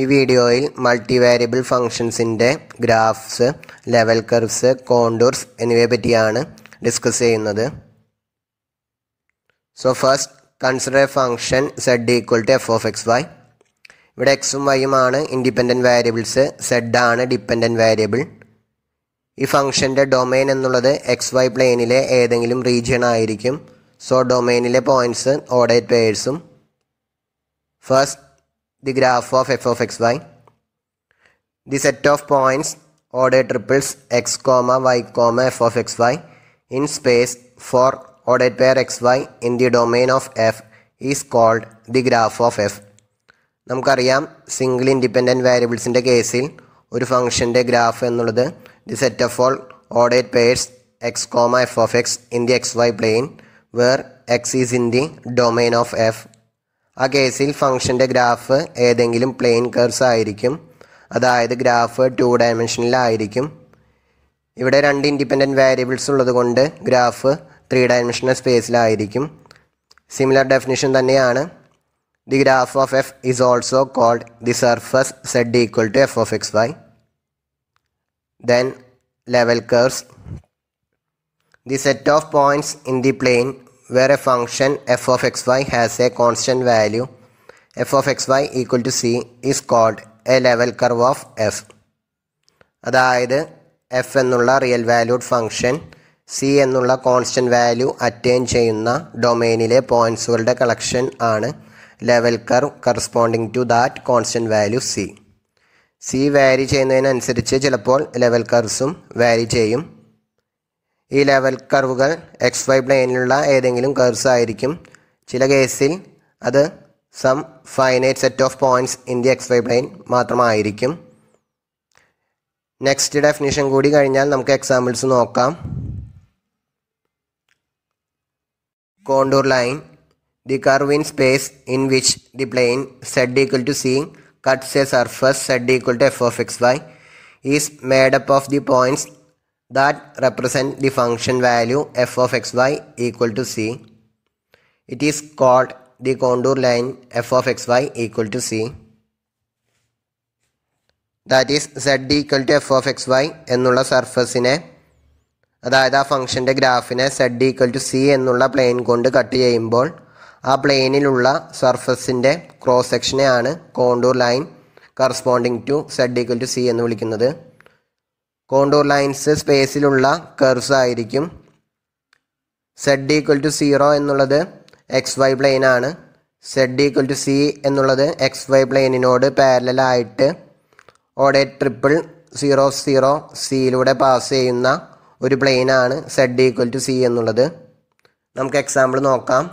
ഈ വീഡിയോയിൽ multi variable ഫങ്ഷൻസിൻ്റെ ഗ്രാഫ്സ് ലെവൽ കർവ്സ് കോണ്ടൂർസ് എന്നിവയെ പറ്റിയാണ് ഡിസ്കസ് ചെയ്യുന്നത് so first consider a function z equal to f of x y ഇവിടെ എക്സും ആണ് ഇൻഡിപെൻഡൻറ്റ് വാരിയബിൾസ് സെഡ് ആണ് ഡിപ്പെൻഡൻറ്റ് വാരിയബിൾ ഈ ഫംഗ്ഷൻ്റെ ഡൊമൈൻ എന്നുള്ളത് എക്സ് വൈ പ്ലെയിനിലെ ഏതെങ്കിലും റീജിയൺ ആയിരിക്കും സോ ഡൊമൈനിലെ പോയിൻറ്റ്സ് ഓഡേറ്റ് പേഴ്സും first the graph of f of xy the set of points order triples x comma y comma f of xy in space for ordered pair xy in the domain of f is called the graph of f നമുക്കറിയാം single independent വേരിയബിൾസിൻ്റെ കേസിൽ ഒരു ഫംഗ്ഷൻ്റെ graph എന്നുള്ളത് the set of all ordered pairs x comma f of x in the x y plane where x is in the domain of f ആ കേസിൽ ഫംഗ്ഷൻ്റെ graph ഏതെങ്കിലും plain കേർസ് ആയിരിക്കും അതായത് ഗ്രാഫ് ടു ഡയമെൻഷനിലായിരിക്കും ഇവിടെ രണ്ട് ഇൻഡിപെൻഡൻറ്റ് വേരിയബിൾസ് ഉള്ളതുകൊണ്ട് ഗ്രാഫ് ത്രീ ഡയമെൻഷണൽ സ്പേസിലായിരിക്കും സിമിലർ ഡെഫിനിഷൻ തന്നെയാണ് the graph of f is also called the surface z equal to f of x y then level curves the set of points in the plane where a function f of xy has a constant value f of xy equal to c is called a level curve of f അതായത് f എന്നുള്ള real valued function c എന്നുള്ള constant value attain ചെയ്യുന്ന ഡൊമെയിനിലെ പോയിൻസുകളുടെ collection ആണ് level curve corresponding to that constant value c c vary ചെയ്യുന്നതിനനുസരിച്ച് ചിലപ്പോൾ level കർവ്സും വാരി ചെയ്യും ഈ ലെവൽ കർവുകൾ എക്സ് വൈ പ്ലെയിനിലുള്ള ഏതെങ്കിലും കർവ്സ് ആയിരിക്കും ചില കേസിൽ അത് some finite set of points in the x y plane മാത്രമായിരിക്കും നെക്സ്റ്റ് ഡെഫിനിഷൻ കൂടി കഴിഞ്ഞാൽ നമുക്ക് എക്സാമ്പിൾസ് നോക്കാം contour line the curve in space in which the plane z equal to c cuts a surface z equal to f of x y is made up of the points that represent the function value f of xy equal to c. It is called the contour line f of xy equal to c. that is z equal to f of x എന്നുള്ള സർഫസിനെ അതായത് ആ ഫംഗ്ഷൻ്റെ ഗ്രാഫിനെ z equal to c എന്നുള്ള plane കൊണ്ട് cut ചെയ്യുമ്പോൾ ആ പ്ലെയിനിലുള്ള സർഫസിൻ്റെ ക്രോസ് സെക്ഷനെയാണ് contour line corresponding to z equal to c എന്ന് വിളിക്കുന്നത് കോണ്ടൂർ ലൈൻസ് സ്പേസിലുള്ള കർവ്സ് ആയിരിക്കും സെഡ് ഈക്വൽ ടു സീറോ എന്നുള്ളത് എക്സ് വൈ ആണ് സെഡ് ഈക്വൽ ടു സി എന്നുള്ളത് എക്സ് വൈ പ്ലെയിനിനോട് പാരലായിട്ട് ഓടെ ട്രിപ്പിൾ സീറോ സീറോ സിയിലൂടെ പാസ് ചെയ്യുന്ന ഒരു പ്ലെയിനാണ് സെഡ് ഈക്വൽ ടു സി എന്നുള്ളത് നമുക്ക് എക്സാമ്പിൾ നോക്കാം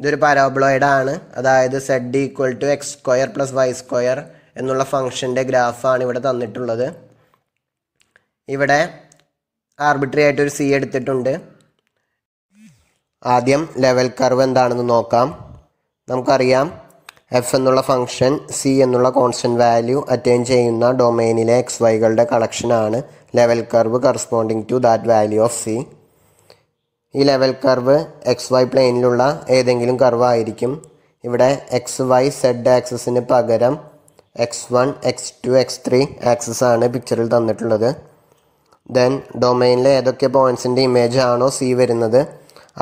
ഇതൊരു പരോബ്ലോയിഡ് ആണ് അതായത് z equal to x square plus y square എന്നുള്ള ഫംഗ്ഷൻ്റെ ഗ്രാഫാണ് ഇവിടെ തന്നിട്ടുള്ളത് ഇവിടെ ആർബിട്രറി ആയിട്ട് ഒരു സി എടുത്തിട്ടുണ്ട് ആദ്യം ലെവൽ കർവ് എന്താണെന്ന് നോക്കാം നമുക്കറിയാം എഫ് എന്നുള്ള ഫംഗ്ഷൻ സി എന്നുള്ള കോൺസ്റ്റൻറ്റ് വാല്യൂ അറ്റൈൻ ചെയ്യുന്ന ഡൊമൈനിലെ എക്സ് വൈകളുടെ കളക്ഷനാണ് level curve corresponding to that value of c ഈ ലെവൽ കർവ് എക്സ് വൈ പ്ലെയിനിലുള്ള ഏതെങ്കിലും കർവ് ആയിരിക്കും ഇവിടെ എക്സ് വൈ സെഡ് ആക്സിന് പകരം x one x two x three axis ആണ് പിക്ചറിൽ തന്നിട്ടുള്ളത് ദെൻ ഡൊമൈനിലെ ഏതൊക്കെ പോയിൻസിൻ്റെ ഇമേജ് ആണോ സി വരുന്നത്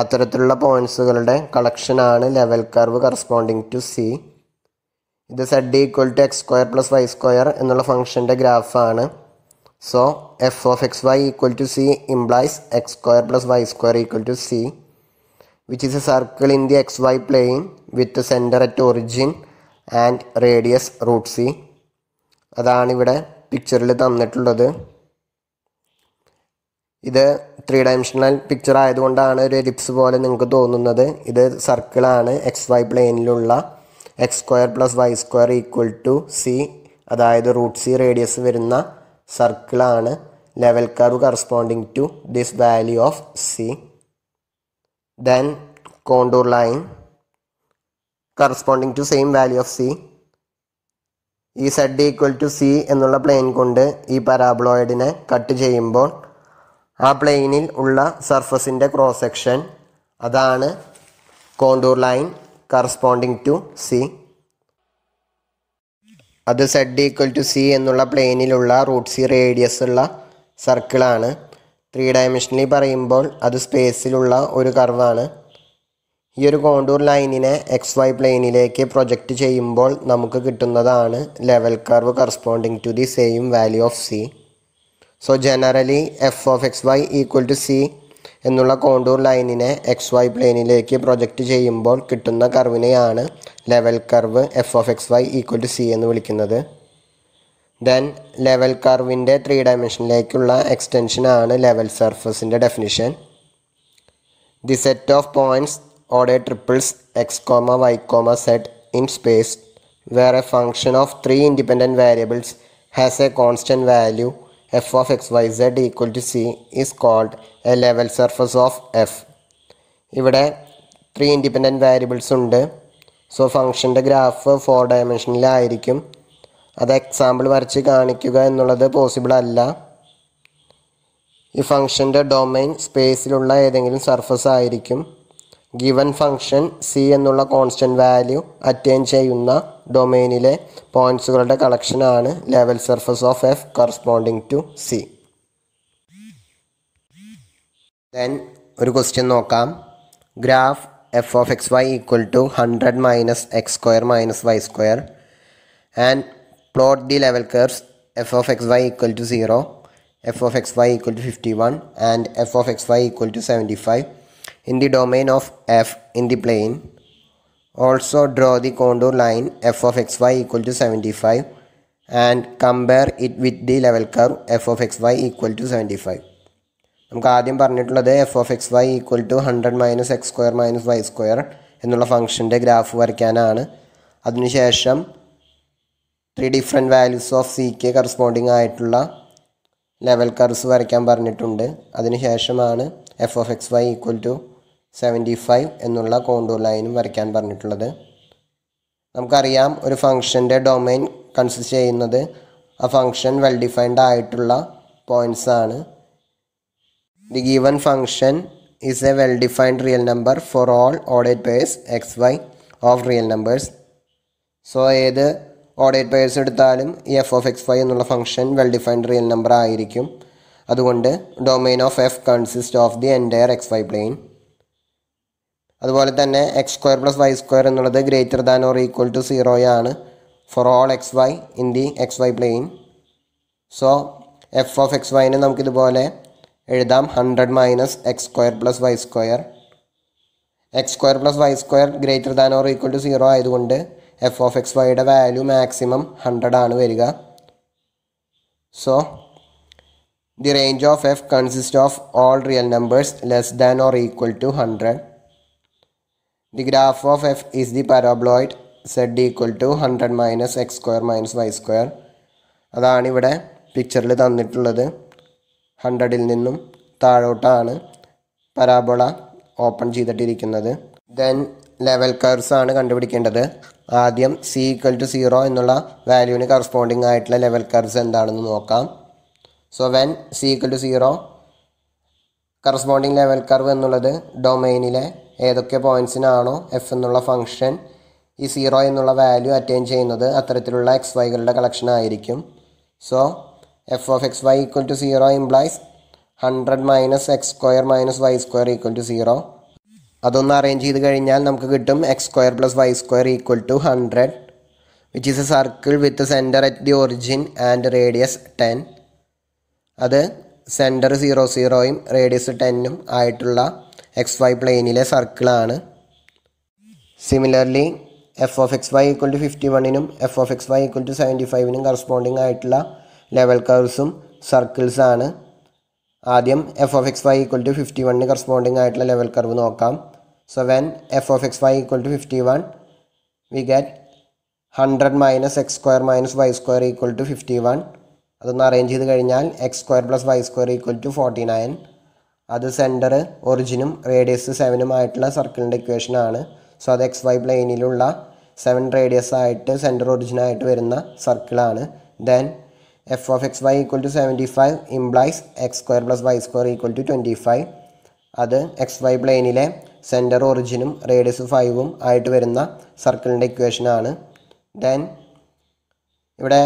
അത്തരത്തിലുള്ള പോയിൻസുകളുടെ കളക്ഷൻ ആണ് level curve corresponding to c ഇത് z equal to x square plus y square എന്നുള്ള ഫംഗ്ഷൻ്റെ ഗ്രാഫാണ് so f of x y equal to c implies x square plus y square equal to c which is a circle in the x y plane with centre at origin and radius root c അതാണിവിടെ പിക്ചറിൽ തന്നിട്ടുള്ളത് ഇത് three dimensional picture ആയതുകൊണ്ടാണ് ഒരു ellipse പോലെ നിങ്ങൾക്ക് തോന്നുന്നത് ഇത് സർക്കിളാണ് എക്സ് വൈ പ്ലെയിനിലുള്ള x square plus y square equal to c അതായത് റൂട്ട് സി റേഡിയസ് വരുന്ന സർക്കിളാണ് level curve corresponding to this value of c then contour line corresponding to same value of c ഈ സെഡ് ഈക്വൽ ടു സി എന്നുള്ള plane കൊണ്ട് ഈ പരാബ്ലോയിഡിനെ cut ചെയ്യുമ്പോൾ ആ പ്ലെയിനിൽ ഉള്ള സർഫസിൻ്റെ ക്രോസ് സെക്ഷൻ അതാണ് contour line corresponding to c അത് സെഡ് ഈക്വൽ ടു സി എന്നുള്ള പ്ലെയിനിലുള്ള റൂട്ട് സി റേഡിയസ് ഉള്ള സർക്കിളാണ് ത്രീ ഡയമെൻഷനിൽ പറയുമ്പോൾ അത് സ്പേസിലുള്ള ഒരു കർവാണ് ഈ ഒരു കോണ്ടൂർ ലൈനിനെ എക്സ് വൈ പ്ലെയിനിലേക്ക് പ്രൊജക്റ്റ് ചെയ്യുമ്പോൾ നമുക്ക് കിട്ടുന്നതാണ് level curve corresponding to the same value of c so generally f of x y equal to c എന്നുള്ള കോണ്ടൂർ ലൈനിനെ എക്സ് വൈ പ്ലെയിനിലേക്ക് പ്രൊജക്റ്റ് ചെയ്യുമ്പോൾ കിട്ടുന്ന കർവിനെയാണ് level curve f of x y equal to c എന്ന് വിളിക്കുന്നത് then level കർവിൻ്റെ three ഡയമെൻഷനിലേക്കുള്ള എക്സ്റ്റൻഷനാണ് ലെവൽ സർഫസിൻ്റെ definition the set of points ഓഡേ triples x comma y comma z in space where a function of three independent variables has a constant value f of xyz equal to c is called a level surface of f ഇവിടെ three independent variables ഉണ്ട് so ഫംഗ്ഷൻ്റെ graph four ഡയമെൻഷനിലായിരിക്കും അത് example വരച്ച് കാണിക്കുക എന്നുള്ളത് possible അല്ല ഈ ഫംഗ്ഷൻ്റെ ഡൊമൈൻ സ്പേസിലുള്ള ഏതെങ്കിലും സർഫസ് ആയിരിക്കും ഗിവൻ ഫംഗ്ഷൻ സി എന്നുള്ള കോൺസ്റ്റൻറ്റ് വാല്യൂ അറ്റൈൻ ചെയ്യുന്ന ഡൊമെയിനിലെ പോയിൻസുകളുടെ കളക്ഷനാണ് level surface of f corresponding to c then ഒരു ക്വസ്റ്റ്യൻ നോക്കാം graph f of x y equal to hundred minus x square minus y square and plot the level curves f of x y equal to zero f of x y equal to fifty one and f of x y equal to seventy five in the domain of f in the plane. Also draw the contour line f of xy equal to 75 and compare it with the level curve f of xy equal to 75. നമുക്ക് ആദ്യം പറഞ്ഞിട്ടുള്ളത് f of x y equal to hundred minus x square minus y square എന്നുള്ള ഫംഗ്ഷൻ്റെ graph വരയ്ക്കാനാണ് അതിനുശേഷം three different values of c കെ corresponding ആയിട്ടുള്ള level curves വരയ്ക്കാൻ പറഞ്ഞിട്ടുണ്ട് അതിനുശേഷമാണ് f of x y equal to seventy five എന്നുള്ള കോണ്ടൂർ ലൈനും വരയ്ക്കാൻ പറഞ്ഞിട്ടുള്ളത് നമുക്കറിയാം ഒരു ഫംഗ്ഷൻ്റെ ഡൊമൈൻ കൺസിസ്റ്റ് ചെയ്യുന്നത് ആ ഫംഗ്ഷൻ വെൽ ഡിഫൈൻഡ് ആയിട്ടുള്ള പോയിൻറ്റ്സ് ആണ് the given function is a well defined real number for all ഓഡേറ്റ് pairs x y of real numbers so ഏത് ഓഡേറ്റ് പേഴ്സ് എടുത്താലും ഈ എഫ് ഓഫ് എക്സ് വൈ എന്നുള്ള function well defined real number ആയിരിക്കും അതുകൊണ്ട് domain of f consist of the entire x y plane അതുപോലെ തന്നെ x square plus y square എന്നുള്ളത് greater than or equal to സീറോയാണ് four all x y in the x y plane so f of x വൈനെ നമുക്കിതുപോലെ എഴുതാം hundred minus x square plus y square x square plus y square greater than or equal to zero ആയതുകൊണ്ട് f of x വൈയുടെ value maximum hundred ആണ് വരിക so The range of f consists of all real numbers less than or equal to 100. The graph of f is the paraboloid z equal to hundred minus x square minus y square അതാണ് ഇവിടെ പിക്ചറിൽ തന്നിട്ടുള്ളത് ഹൺഡ്രഡിൽ നിന്നും താഴോട്ടാണ് parabola open ചെയ്തിട്ടിരിക്കുന്നത് then level curves ആണ് കണ്ടുപിടിക്കേണ്ടത് ആദ്യം സി ഈക്വൽ ടു സീറോ എന്നുള്ള വാല്യൂവിന് കറസ്പോണ്ടിങ് ആയിട്ടുള്ള ലെവൽ കർവ്സ് എന്താണെന്ന് നോക്കാം so when c equal to zero corresponding level curve എന്നുള്ളത് ഡൊമൈനിലെ ഏതൊക്കെ പോയിൻറ്റ്സിനാണോ എഫ് എന്നുള്ള ഫംഗ്ഷൻ ഈ സീറോ എന്നുള്ള വാല്യൂ അറ്റൈൻ ചെയ്യുന്നത് അത്തരത്തിലുള്ള എക്സ് വൈകളുടെ കളക്ഷൻ ആയിരിക്കും so f of x y equal to zero implies hundred minus x square minus y square equal to zero അതൊന്ന് അറേഞ്ച് ചെയ്ത് കഴിഞ്ഞാൽ നമുക്ക് കിട്ടും x square plus y square equal to hundred which is a circle with centre at the origin and radius ten അത് centre zero സീറോയും radius ടെന്നും ആയിട്ടുള്ള x y പ്ലെയിനിലെ സർക്കിളാണ് similarly f of x y equal to fifty വണ്ണിനും f of x y equal to seventy ഫൈവിനും corresponding ആയിട്ടുള്ള level കർവ്സും സർക്കിൾസാണ് ആദ്യം f of x y equal to fifty വണ്ണിന് കറസ്പോണ്ടിങ് ആയിട്ടുള്ള ലെവൽ കർവ് നോക്കാം so when f of x y equal to fifty one we get hundred minus x square minus y square equal to fifty one അതൊന്ന് arrange ചെയ്ത് കഴിഞ്ഞാൽ x square plus y square equal to forty nine അത് centre ഒറിജിനും radius സെവനും ആയിട്ടുള്ള സർക്കിളിൻ്റെ ഇക്വേഷനാണ് so അത് എക്സ് വൈ പ്ലെയിനിലുള്ള സെവൻ റേഡിയസ് ആയിട്ട് സെൻറ്റർ ഒറിജിനായിട്ട് വരുന്ന സർക്കിളാണ് then f of x y equal to seventy five implies x square plus y square equal to twenty five അത് എക്സ് വൈ പ്ലെയിനിലെ സെൻറ്റർ ഒറിജിനും റേഡിയസ് ഫൈവും ആയിട്ട് വരുന്ന സർക്കിളിൻ്റെ ഇക്വേഷനാണ് ദെൻ ഇവിടെ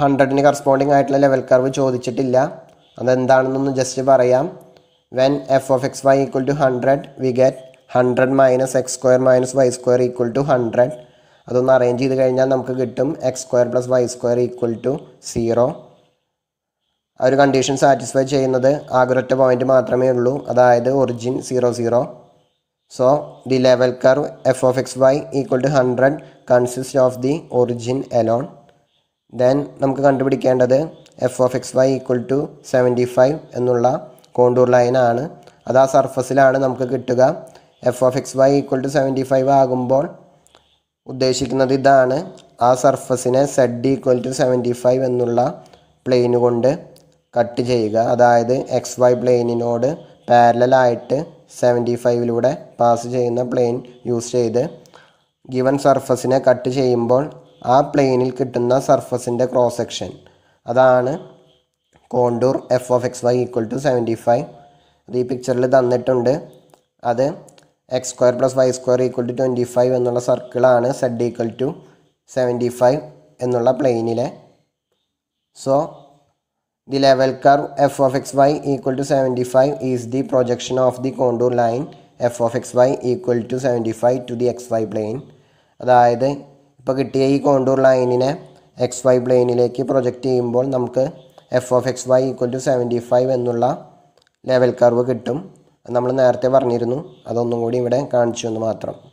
ഹൺഡ്രഡിന് കറസ്പോണ്ടിങ് ആയിട്ടുള്ള ലെവൽ കർവ് ചോദിച്ചിട്ടില്ല അതെന്താണെന്നൊന്ന് ജസ്റ്റ് പറയാം when f of x y equal to hundred we get hundred minus x square minus y square equal to hundred അതൊന്ന് അറേഞ്ച് ചെയ്ത് കഴിഞ്ഞാൽ നമുക്ക് കിട്ടും x square plus y square equal to zero ആ ഒരു കണ്ടീഷൻ സാറ്റിസ്ഫൈ ചെയ്യുന്നത് ആകൊരൊറ്റ point മാത്രമേ ഉള്ളൂ അതായത് origin zero zero so the level curve f of x y equal to hundred consist of the origin alone then നമുക്ക് കണ്ടുപിടിക്കേണ്ടത് f of x y equal to seventy five എന്നുള്ള contour ലൈനാണ് അത് ആ സർഫസിലാണ് നമുക്ക് കിട്ടുക f of x y equal to seventy five ആകുമ്പോൾ ഉദ്ദേശിക്കുന്നത് ഇതാണ് ആ സർഫസിനെ z equal to seventy five എന്നുള്ള പ്ലെയിൻ കൊണ്ട് കട്ട് ചെയ്യുക അതായത് എക്സ് വൈ പ്ലെയിനിനോട് പാരലായിട്ട് സെവൻറ്റി ഫൈവിലൂടെ പാസ് ചെയ്യുന്ന പ്ലെയിൻ യൂസ് ചെയ്ത് ഗിവൻ സർഫസിനെ കട്ട് ചെയ്യുമ്പോൾ ആ പ്ലെയിനിൽ കിട്ടുന്ന സർഫസിൻ്റെ ക്രോസ് സെക്ഷൻ അതാണ് contour f of x y equal to seventy five അത് ഈ പിക്ചറിൽ തന്നിട്ടുണ്ട് അത് x square plus y square equal to twenty five എന്നുള്ള സർക്കിളാണ് z equal to seventy five എന്നുള്ള പ്ലെയിനിലെ so the level curve f of x y equal to seventy five is the projection of the contour line F of x y equal to seventy five to the x y plane അതായത് ഇപ്പോൾ കിട്ടിയ ഈ contour ലൈനിനെ x y പ്ലെയിനിലേക്ക് project ചെയ്യുമ്പോൾ നമുക്ക് f of x y equal to seventy five എന്നുള്ള level curve കിട്ടും നമ്മൾ നേരത്തെ പറഞ്ഞിരുന്നു അതൊന്നും കൂടി ഇവിടെ കാണിച്ചു എന്ന് മാത്രം